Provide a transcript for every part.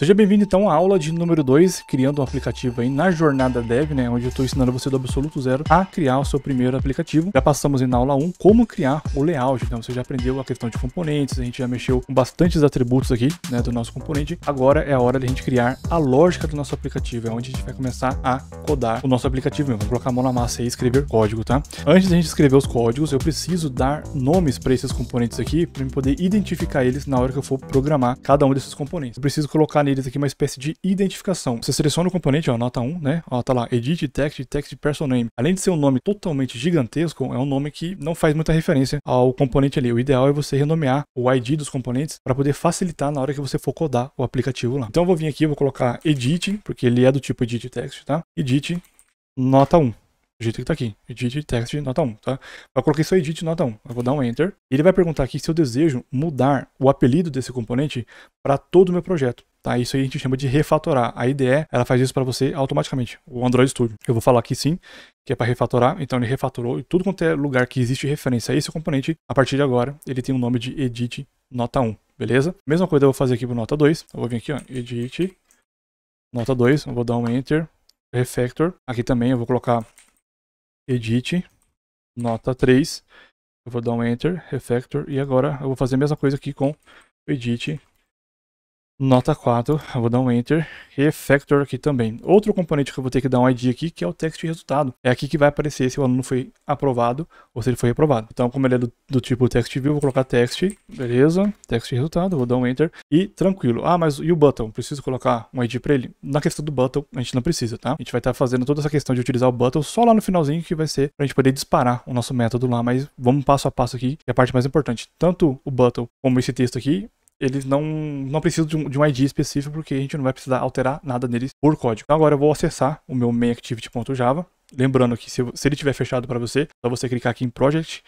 Seja bem-vindo então à aula de número 2, criando um aplicativo aí na jornada dev, né, onde eu estou ensinando você do absoluto zero a criar o seu primeiro aplicativo. Já passamos aí na aula 1 um, como criar o layout, então você já aprendeu a questão de componentes, a gente já mexeu com bastantes atributos aqui, né, do nosso componente. Agora é a hora de a gente criar a lógica do nosso aplicativo, é onde a gente vai começar a codar o nosso aplicativo, mesmo. vamos colocar a mão na massa e escrever código, tá? Antes da gente escrever os códigos, eu preciso dar nomes para esses componentes aqui, para eu poder identificar eles na hora que eu for programar cada um desses componentes. Eu preciso colocar neles aqui uma espécie de identificação. Você seleciona o componente, ó, nota 1, né? Ó, tá lá, edit text, text person name. Além de ser um nome totalmente gigantesco, é um nome que não faz muita referência ao componente ali. O ideal é você renomear o ID dos componentes para poder facilitar na hora que você for codar o aplicativo lá. Então eu vou vir aqui, vou colocar edit, porque ele é do tipo edit text, tá? Edit nota 1 do jeito que tá aqui. Edit text nota 1, tá? Eu coloquei só edit nota 1. Eu vou dar um enter. ele vai perguntar aqui se eu desejo mudar o apelido desse componente para todo o meu projeto. Tá, isso aí a gente chama de refatorar. A IDE ela faz isso para você automaticamente, o Android Studio. Eu vou falar aqui sim, que é para refatorar. Então ele refatorou e tudo quanto é lugar que existe referência a esse componente, a partir de agora ele tem o nome de edit nota 1, beleza? Mesma coisa eu vou fazer aqui para nota 2. Eu vou vir aqui, ó, edit nota 2, eu vou dar um enter, refactor. Aqui também eu vou colocar edit, nota 3. Eu vou dar um enter, refactor, e agora eu vou fazer a mesma coisa aqui com o edit Nota 4, vou dar um Enter e Factor aqui também. Outro componente que eu vou ter que dar um ID aqui, que é o text resultado. É aqui que vai aparecer se o aluno foi aprovado ou se ele foi reprovado. Então, como ele é do, do tipo text view, vou colocar text, beleza, text resultado, vou dar um Enter e tranquilo. Ah, mas e o button? Preciso colocar um ID para ele? Na questão do button, a gente não precisa, tá? A gente vai estar tá fazendo toda essa questão de utilizar o button só lá no finalzinho que vai ser para a gente poder disparar o nosso método lá, mas vamos passo a passo aqui, que é a parte mais importante. Tanto o button como esse texto aqui, eles não, não precisam de um, de um ID específico, porque a gente não vai precisar alterar nada neles por código. Então agora eu vou acessar o meu mainActivity.java. Lembrando que se, se ele estiver fechado para você, é só você clicar aqui em Project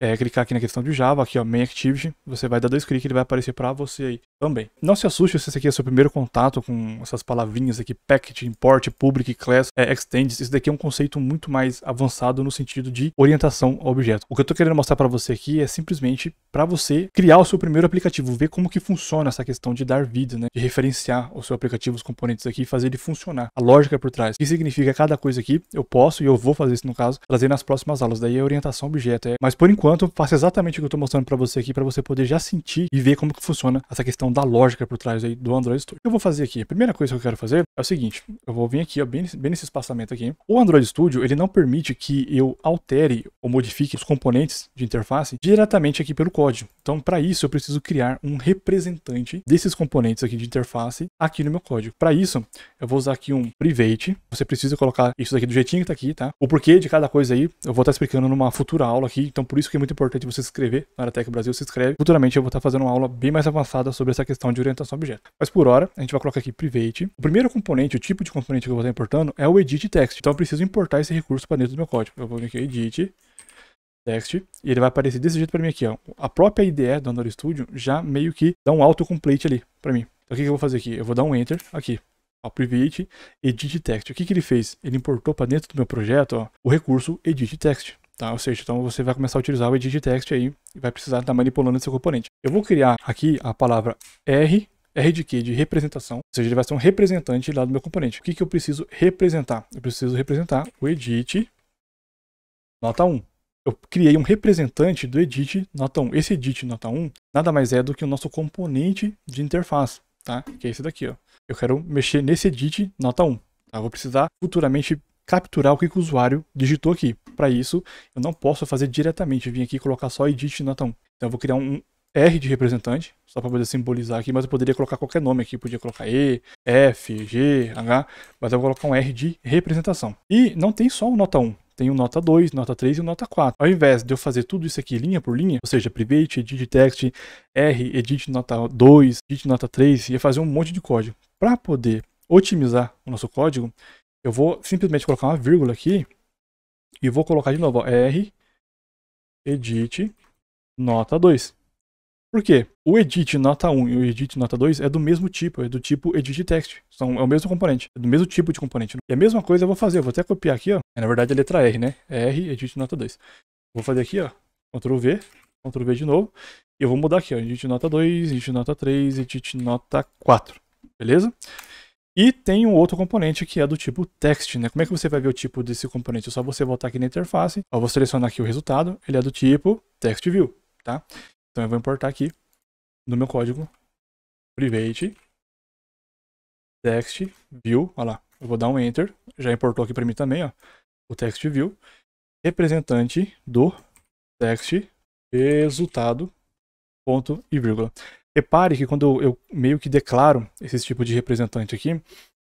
é, clicar aqui na questão de Java, aqui ó, Main Activity, você vai dar dois cliques e ele vai aparecer para você aí também. Não se assuste se esse aqui é seu primeiro contato com essas palavrinhas aqui, Package, Import, Public, Class, é, Extends, isso daqui é um conceito muito mais avançado no sentido de orientação ao objeto. O que eu estou querendo mostrar para você aqui é simplesmente para você criar o seu primeiro aplicativo, ver como que funciona essa questão de dar vida, né, de referenciar o seu aplicativo, os componentes aqui e fazer ele funcionar, a lógica por trás. O que significa cada coisa aqui, eu posso e eu vou fazer isso no caso, trazer nas próximas aulas, daí é orientação ao objeto, é, mas por enquanto enquanto, faça exatamente o que eu tô mostrando para você aqui, para você poder já sentir e ver como que funciona essa questão da lógica por trás aí do Android Studio. O que eu vou fazer aqui? A primeira coisa que eu quero fazer é o seguinte, eu vou vir aqui, ó, bem, bem nesse espaçamento aqui. O Android Studio, ele não permite que eu altere ou modifique os componentes de interface diretamente aqui pelo código. Então, para isso, eu preciso criar um representante desses componentes aqui de interface aqui no meu código. Para isso, eu vou usar aqui um private. Você precisa colocar isso aqui do jeitinho que tá aqui, tá? O porquê de cada coisa aí, eu vou estar tá explicando numa futura aula aqui, então por isso que é muito importante você se inscrever na Aratec Brasil, se inscreve. Futuramente eu vou estar fazendo uma aula bem mais avançada sobre essa questão de orientação a objeto. Mas por hora, a gente vai colocar aqui private. O primeiro componente, o tipo de componente que eu vou estar importando é o edit text. Então eu preciso importar esse recurso para dentro do meu código. Eu vou vir aqui edit text e ele vai aparecer desse jeito para mim aqui, ó. A própria IDE do Android Studio já meio que dá um autocomplete ali para mim. Então o que, eu vou fazer aqui? Eu vou dar um enter aqui ó, private edit text. O que, que ele fez? Ele importou para dentro do meu projeto ó, o recurso edit text. Tá? Ou seja, então você vai começar a utilizar o edit text aí e vai precisar estar manipulando seu componente. Eu vou criar aqui a palavra R, R de quê? De representação, ou seja, ele vai ser um representante lá do meu componente. O que, que eu preciso representar? Eu preciso representar o edit nota 1. Eu criei um representante do edit nota 1. Esse edit nota 1 nada mais é do que o nosso componente de interface, tá? Que é esse daqui, ó. Eu quero mexer nesse edit nota 1. Tá? Eu vou precisar futuramente capturar o que o usuário digitou aqui. Para isso, eu não posso fazer diretamente, vim aqui e colocar só edit nota né, 1. Então eu vou criar um R de representante, só para poder simbolizar aqui, mas eu poderia colocar qualquer nome aqui, podia colocar E, F, G, H, mas eu vou colocar um R de representação. E não tem só o nota 1, tem o nota 2, nota 3 e o nota 4. Ao invés de eu fazer tudo isso aqui linha por linha, ou seja, private, edit text, R, edit nota 2, edit nota 3, ia fazer um monte de código. Para poder otimizar o nosso código, eu vou simplesmente colocar uma vírgula aqui e vou colocar de novo ó, R edit nota 2. Por quê? O edit nota 1 e o edit nota 2 é do mesmo tipo, é do tipo edit text. São, é o mesmo componente, é do mesmo tipo de componente. E a mesma coisa eu vou fazer, eu vou até copiar aqui, ó. É, na verdade a letra R, né? R, edit nota 2. Vou fazer aqui, ó, Ctrl V, Ctrl V de novo. E eu vou mudar aqui, ó, edit nota 2, edit nota 3, edit nota 4. Beleza? E tem um outro componente que é do tipo text, né? Como é que você vai ver o tipo desse componente? É só você voltar aqui na interface, eu vou selecionar aqui o resultado, ele é do tipo text view, tá? Então eu vou importar aqui no meu código private text view, olha lá, eu vou dar um enter, já importou aqui para mim também, ó, o text view, representante do text resultado ponto e vírgula. Repare que quando eu meio que declaro esse tipo de representante aqui,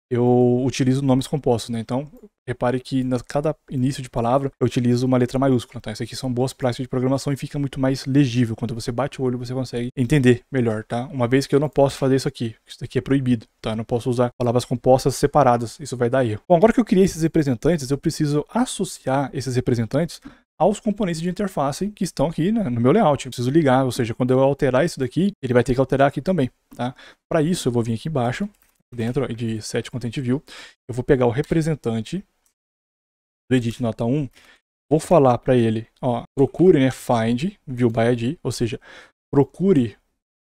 eu utilizo nomes compostos, né? Então, repare que na cada início de palavra eu utilizo uma letra maiúscula, tá? Isso aqui são boas práticas de programação e fica muito mais legível. Quando você bate o olho, você consegue entender melhor, tá? Uma vez que eu não posso fazer isso aqui, isso aqui é proibido, tá? Eu não posso usar palavras compostas separadas, isso vai dar erro. Bom, agora que eu criei esses representantes, eu preciso associar esses representantes aos componentes de interface que estão aqui né, no meu layout. Eu preciso ligar, ou seja, quando eu alterar isso daqui, ele vai ter que alterar aqui também, tá? Para isso, eu vou vir aqui embaixo, dentro de Set Content View, eu vou pegar o representante do Edit Nota 1, vou falar para ele, ó, procure, né, Find View by ID, ou seja, procure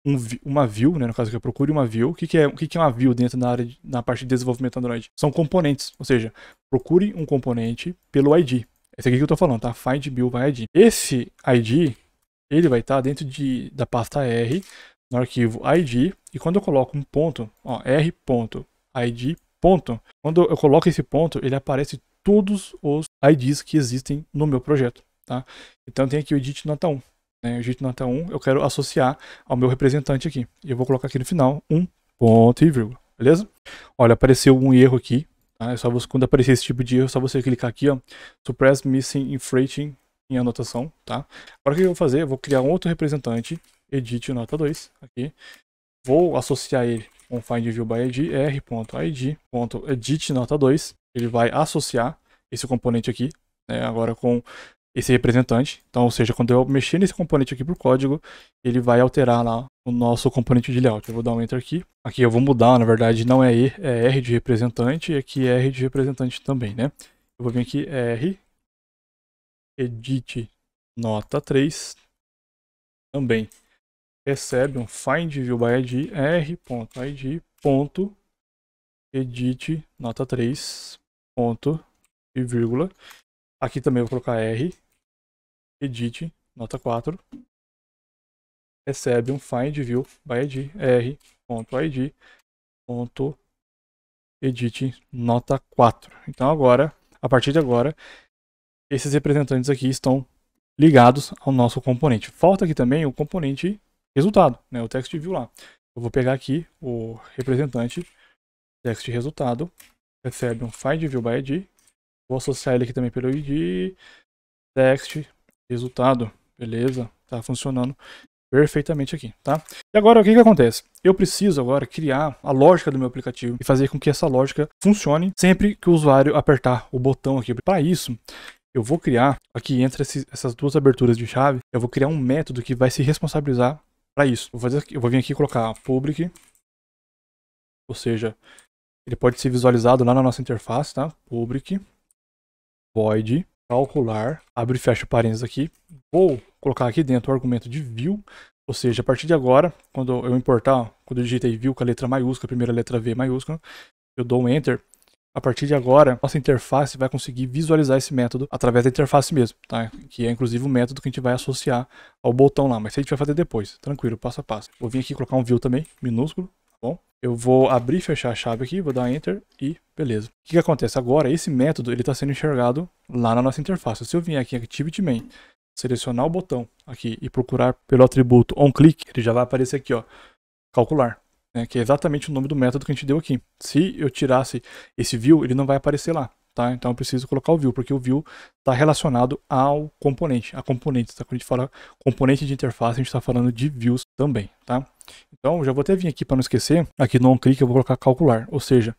um, uma view, né, no caso que eu procure uma view. O que, que, é, o que, que é uma view dentro da área, de, na parte de desenvolvimento Android? São componentes, ou seja, procure um componente pelo ID. Esse aqui que eu tô falando, tá? Find Bill by ID. Esse ID, ele vai estar tá dentro de, da pasta R, no arquivo ID, e quando eu coloco um ponto, ó, r.id, ponto, quando eu coloco esse ponto, ele aparece todos os IDs que existem no meu projeto, tá? Então tem aqui o edit nota 1, né? O edit nota 1 eu quero associar ao meu representante aqui. E eu vou colocar aqui no final um ponto e vírgula, beleza? Olha, apareceu um erro aqui, ah, é só você, quando aparecer esse tipo de erro, é só você clicar aqui, ó, Suppress Missing in Freighting em anotação, tá? Agora o que eu vou fazer, eu vou criar um outro representante, edit nota 2, aqui. Vou associar ele com find view by id, nota 2. Ele vai associar esse componente aqui, né, agora com esse representante. Então, ou seja, quando eu mexer nesse componente aqui para o código, ele vai alterar lá o nosso componente de layout. Eu vou dar um enter aqui. Aqui eu vou mudar, na verdade, não é E, é R de representante, é e aqui é R de representante também, né? Eu vou vir aqui, é R, edit nota 3, também recebe um find view by id, r.id, ponto, edit nota 3, ponto e vírgula. Aqui também vou colocar R, edit, nota 4, recebe um find view by id, r.id, ponto edit nota 4. Então agora, a partir de agora, esses representantes aqui estão ligados ao nosso componente. Falta aqui também o componente resultado, né, o text view lá. Eu vou pegar aqui o representante text resultado, recebe um find view by id, vou associar ele aqui também pelo id, text Resultado. Beleza, tá funcionando perfeitamente aqui, tá? E agora o que que acontece? Eu preciso agora criar a lógica do meu aplicativo e fazer com que essa lógica funcione sempre que o usuário apertar o botão aqui. Para isso, eu vou criar aqui entre esses, essas duas aberturas de chave, eu vou criar um método que vai se responsabilizar para isso. Vou fazer, eu vou vir aqui e colocar public, ou seja, ele pode ser visualizado lá na nossa interface, tá? Public void calcular, abre e fecha parênteses aqui, vou colocar aqui dentro o argumento de view, ou seja, a partir de agora, quando eu importar, quando eu digitei view com a letra maiúscula, a primeira letra V maiúscula, eu dou um enter, a partir de agora, nossa interface vai conseguir visualizar esse método através da interface mesmo, tá? Que é inclusive o método que a gente vai associar ao botão lá, mas isso a gente vai fazer depois, tranquilo, passo a passo. Vou vir aqui colocar um view também, minúsculo, Bom, eu vou abrir e fechar a chave aqui, vou dar Enter e beleza. O que, que acontece? Agora esse método ele está sendo enxergado lá na nossa interface. Se eu vier aqui em Activity Main, selecionar o botão aqui e procurar pelo atributo onClick, ele já vai aparecer aqui, ó, calcular. Né, que é exatamente o nome do método que a gente deu aqui. Se eu tirasse esse view, ele não vai aparecer lá. Tá? Então eu preciso colocar o view, porque o view está relacionado ao componente, a componente. Tá? Quando a gente fala componente de interface, a gente está falando de views também. Tá? Então já vou até vir aqui para não esquecer, aqui no onclick eu vou colocar calcular, ou seja,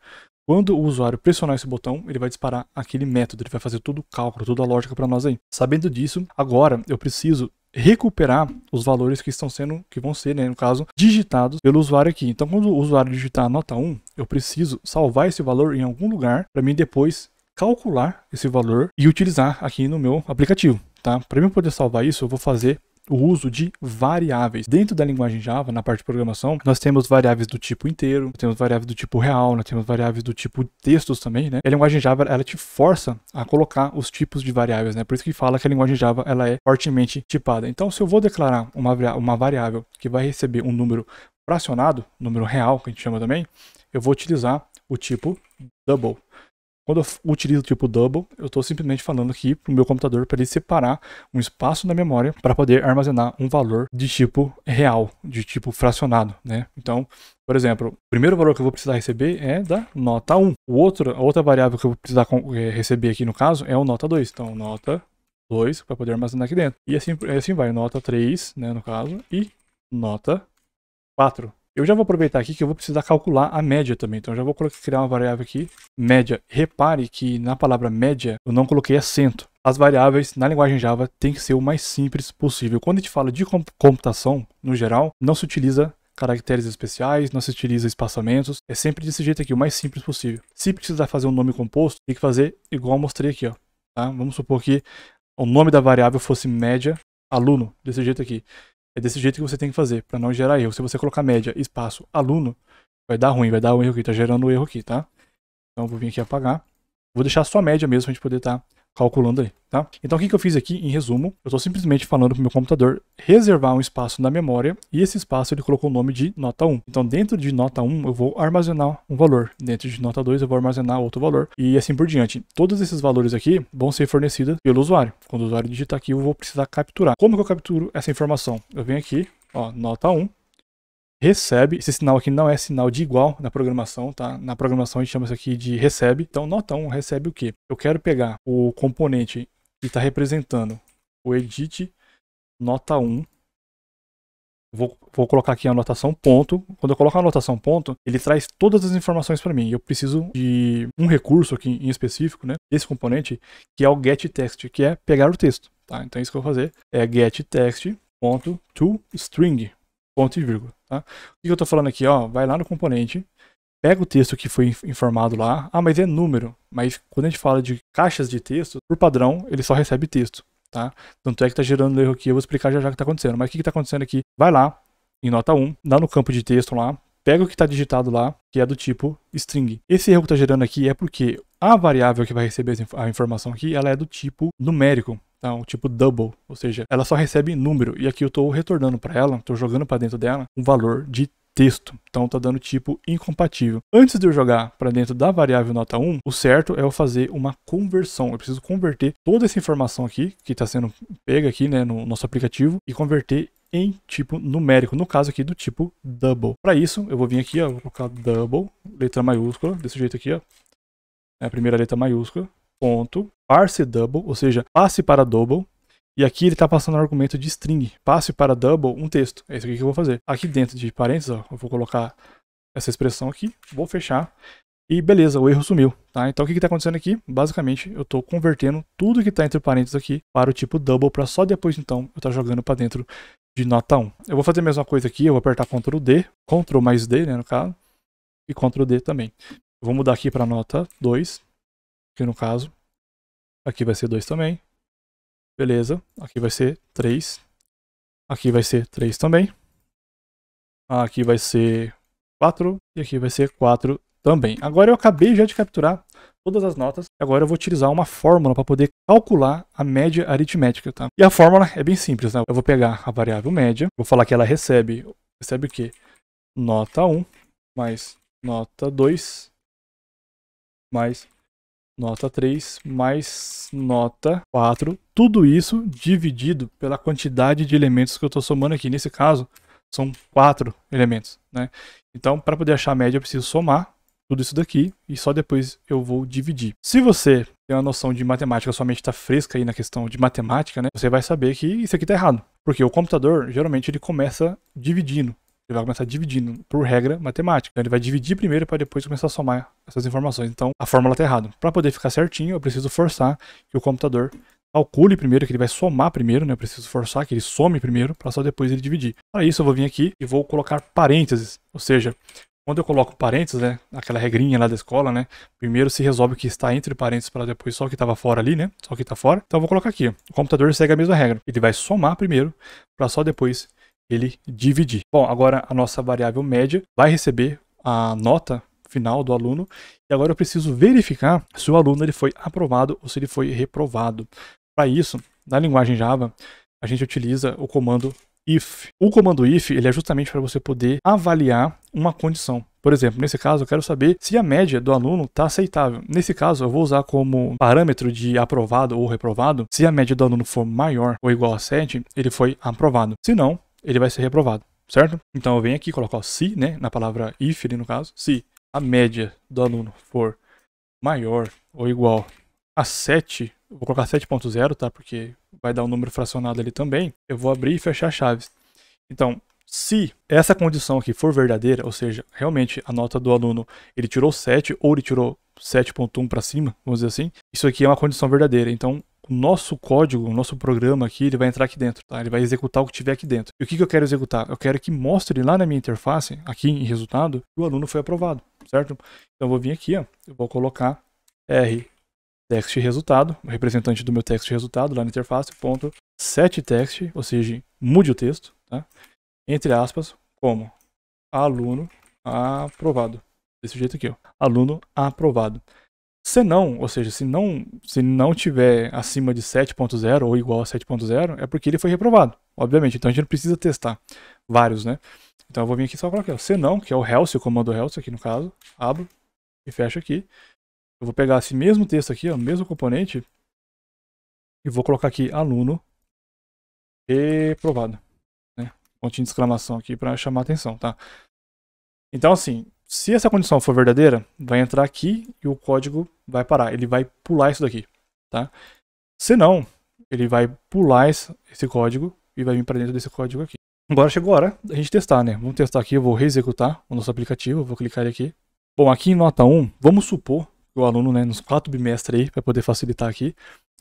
quando o usuário pressionar esse botão, ele vai disparar aquele método, ele vai fazer todo o cálculo, toda a lógica para nós aí. Sabendo disso, agora eu preciso recuperar os valores que estão sendo, que vão ser, né, no caso, digitados pelo usuário aqui. Então, quando o usuário digitar a nota 1, eu preciso salvar esse valor em algum lugar para mim depois calcular esse valor e utilizar aqui no meu aplicativo. Tá? Para eu poder salvar isso, eu vou fazer o uso de variáveis. Dentro da linguagem Java, na parte de programação, nós temos variáveis do tipo inteiro, temos variáveis do tipo real, nós temos variáveis do tipo textos também, né? E a linguagem Java, ela te força a colocar os tipos de variáveis, né? Por isso que fala que a linguagem Java, ela é fortemente tipada. Então, se eu vou declarar uma, uma variável que vai receber um número fracionado, número real, que a gente chama também, eu vou utilizar o tipo double. Quando eu utilizo tipo double, eu estou simplesmente falando aqui para o meu computador para ele separar um espaço na memória para poder armazenar um valor de tipo real, de tipo fracionado, né? Então, por exemplo, o primeiro valor que eu vou precisar receber é da nota 1. O outro, a outra variável que eu vou precisar eh, receber aqui no caso é o nota 2. Então, nota 2 para poder armazenar aqui dentro. E assim, assim vai, nota 3, né, no caso, e nota 4. Eu já vou aproveitar aqui que eu vou precisar calcular a média também. Então eu já vou criar uma variável aqui, média. Repare que na palavra média eu não coloquei acento. As variáveis na linguagem Java tem que ser o mais simples possível. Quando a gente fala de computação, no geral, não se utiliza caracteres especiais, não se utiliza espaçamentos. É sempre desse jeito aqui, o mais simples possível. Se precisar fazer um nome composto, tem que fazer igual eu mostrei aqui. Ó, tá? Vamos supor que o nome da variável fosse média aluno, desse jeito aqui. É desse jeito que você tem que fazer, para não gerar erro. Se você colocar média, espaço, aluno, vai dar ruim, vai dar um erro aqui, tá gerando um erro aqui, tá? Então eu vou vir aqui apagar. Vou deixar só a média mesmo, pra gente poder estar tá calculando aí, tá? Então o que, que eu fiz aqui, em resumo, eu estou simplesmente falando para o meu computador reservar um espaço na memória e esse espaço ele colocou o nome de nota 1. Então dentro de nota 1 eu vou armazenar um valor, dentro de nota 2 eu vou armazenar outro valor e assim por diante. Todos esses valores aqui vão ser fornecidos pelo usuário. Quando o usuário digitar aqui eu vou precisar capturar. Como que eu capturo essa informação? Eu venho aqui, ó, nota 1, recebe. Esse sinal aqui não é sinal de igual na programação, tá? Na programação a gente chama isso aqui de recebe. Então, nota 1 recebe o quê? Eu quero pegar o componente que está representando o edit nota 1. Vou, vou colocar aqui a anotação ponto. Quando eu coloco a anotação ponto, ele traz todas as informações para mim. Eu preciso de um recurso aqui em específico, né? Esse componente, que é o get text, que é pegar o texto, tá? Então, é isso que eu vou fazer é get text ponto to string ponto e vírgula. Tá? O que eu estou falando aqui? Ó, vai lá no componente, pega o texto que foi informado lá. Ah, mas é número. Mas quando a gente fala de caixas de texto, por padrão, ele só recebe texto. Tá? Tanto é que está gerando erro aqui, eu vou explicar já já o que está acontecendo. Mas o que está acontecendo aqui? Vai lá, em nota 1, dá no campo de texto lá, pega o que está digitado lá, que é do tipo string. Esse erro que está gerando aqui é porque a variável que vai receber a informação aqui, ela é do tipo numérico o tipo double, ou seja, ela só recebe número. E aqui eu estou retornando para ela, estou jogando para dentro dela um valor de texto. Então está dando tipo incompatível. Antes de eu jogar para dentro da variável nota 1, o certo é eu fazer uma conversão. Eu preciso converter toda essa informação aqui, que está sendo pega aqui né, no nosso aplicativo, e converter em tipo numérico, no caso aqui do tipo double. Para isso, eu vou vir aqui, ó, vou colocar double, letra maiúscula, desse jeito aqui, ó, é a primeira letra maiúscula, ponto, parse double, ou seja, passe para double. E aqui ele está passando o argumento de string, passe para double um texto. É isso aqui que eu vou fazer. Aqui dentro de parênteses, ó, eu vou colocar essa expressão aqui, vou fechar. E beleza, o erro sumiu, tá? Então o que está acontecendo aqui? Basicamente, eu estou convertendo tudo que está entre parênteses aqui para o tipo double, para só depois então eu estar tá jogando para dentro de nota 1. Eu vou fazer a mesma coisa aqui, eu vou apertar Ctrl D, Ctrl mais D, né, no caso, e Ctrl D também. Eu vou mudar aqui para nota 2, aqui no caso. Aqui vai ser 2 também. Beleza, aqui vai ser 3. Aqui vai ser 3 também. Aqui vai ser 4 e aqui vai ser 4 também. Agora eu acabei já de capturar todas as notas. Agora eu vou utilizar uma fórmula para poder calcular a média aritmética, tá? E a fórmula é bem simples, né? Eu vou pegar a variável média, vou falar que ela recebe, recebe o quê? Nota 1 mais nota 2 mais nota 3 mais nota 4. Tudo isso dividido pela quantidade de elementos que eu estou somando aqui. Nesse caso, são 4 elementos. Né? Então, para poder achar a média, eu preciso somar tudo isso daqui e só depois eu vou dividir. Se você tem uma noção de matemática, sua mente está fresca aí na questão de matemática, né? você vai saber que isso aqui está errado. Porque o computador, geralmente, ele começa dividindo. Ele vai começar dividindo por regra matemática. Então ele vai dividir primeiro para depois começar a somar essas informações. Então a fórmula está errada. Para poder ficar certinho, eu preciso forçar que o computador calcule primeiro, que ele vai somar primeiro, né? Eu preciso forçar que ele some primeiro para só depois ele dividir. Para isso eu vou vir aqui e vou colocar parênteses, ou seja, quando eu coloco parênteses, né, aquela regrinha lá da escola, né, primeiro se resolve o que está entre parênteses para depois só o que estava fora ali, né, só o que está fora. Então eu vou colocar aqui, o computador segue a mesma regra. Ele vai somar primeiro para só depois ele dividir. Bom, agora a nossa variável média vai receber a nota final do aluno. E agora eu preciso verificar se o aluno ele foi aprovado ou se ele foi reprovado. Para isso, na linguagem Java, a gente utiliza o comando if. O comando if ele é justamente para você poder avaliar uma condição. Por exemplo, nesse caso, eu quero saber se a média do aluno está aceitável. Nesse caso, eu vou usar como parâmetro de aprovado ou reprovado. Se a média do aluno for maior ou igual a 7, ele foi aprovado. Se não, ele vai ser reprovado, certo? Então eu venho aqui colocar o se, né, na palavra if ali no caso, se a média do aluno for maior ou igual a 7, vou colocar 7.0, tá? Porque vai dar um número fracionado ali também. Eu vou abrir e fechar chaves. Então, se essa condição aqui for verdadeira, ou seja, realmente a nota do aluno ele tirou 7 ou ele tirou 7.1 para cima, vamos dizer assim, isso aqui é uma condição verdadeira. Então, o nosso código, o nosso programa aqui, ele vai entrar aqui dentro, tá? Ele vai executar o que tiver aqui dentro. E o que, que eu quero executar? Eu quero que mostre lá na minha interface, aqui em resultado, que o aluno foi aprovado, certo? Então eu vou vir aqui, ó, eu vou colocar R text resultado, o representante do meu text resultado lá na interface, ponto set text, ou seja, mude o texto, tá? Entre aspas, como aluno aprovado. Desse jeito aqui, ó. Aluno aprovado. Se não, ou seja, se não, se não tiver acima de 7.0 ou igual a 7.0, é porque ele foi reprovado, obviamente. Então a gente não precisa testar vários, né? Então eu vou vir aqui só colocar ó. se não, que é o Helce, o comando Helce aqui no caso, abro e fecho aqui. Eu vou pegar esse mesmo texto aqui, o mesmo componente, e vou colocar aqui aluno reprovado, né? Pontinho de exclamação aqui para chamar atenção, tá? Então assim, se essa condição for verdadeira, vai entrar aqui e o código vai parar. Ele vai pular isso daqui, tá? Se não, ele vai pular esse código e vai vir para dentro desse código aqui. Agora chegou a hora da gente testar, né? Vamos testar aqui, eu vou reexecutar o nosso aplicativo, vou clicar aqui. Bom, aqui em nota 1, vamos supor que o aluno, né, nos quatro bimestres aí, para poder facilitar aqui,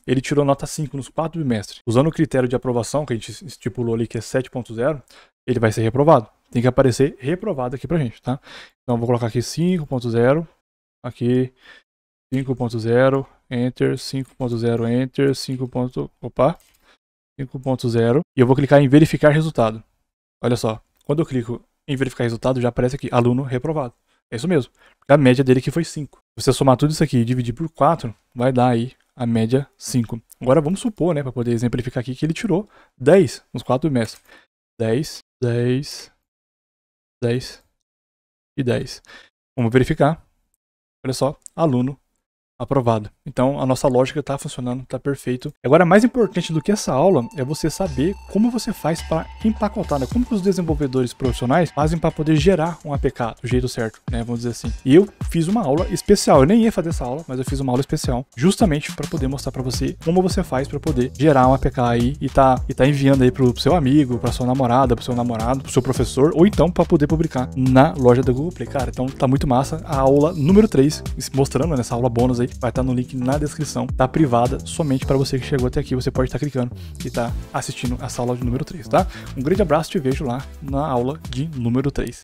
ele tirou nota 5 nos quatro bimestres. Usando o critério de aprovação que a gente estipulou ali, que é 7.0, ele vai ser reprovado. Tem que aparecer reprovado aqui pra gente, tá? Então vou colocar aqui 5.0, aqui 5.0, enter, 5.0, enter, 5. opa, 5.0 e eu vou clicar em verificar resultado. Olha só, quando eu clico em verificar resultado, já aparece aqui, aluno reprovado. É isso mesmo, a média dele aqui foi 5. Se você somar tudo isso aqui e dividir por 4, vai dar aí a média 5. Agora vamos supor, né, para poder exemplificar aqui, que ele tirou 10 nos 4 meses. 10, 10, 10 e 10. Vamos verificar. Olha só, aluno aprovado. Então a nossa lógica está funcionando, está perfeito. Agora, mais importante do que essa aula é você saber como você faz para empacotar, né? Como que os desenvolvedores profissionais fazem para poder gerar um APK do jeito certo, né? Vamos dizer assim. E eu fiz uma aula especial. Eu nem ia fazer essa aula, mas eu fiz uma aula especial justamente para poder mostrar para você como você faz para poder gerar um APK aí e tá e tá enviando aí pro, o seu amigo, para sua namorada, para seu namorado, para seu professor ou então para poder publicar na loja da Google Play, cara. Então tá muito massa a aula número 3, mostrando nessa né, aula bônus aí aí, vai estar no link na descrição. Tá privada somente para você que chegou até aqui, você pode estar clicando e tá assistindo essa aula de número 3, tá? Um grande abraço, te vejo lá na aula de número 3.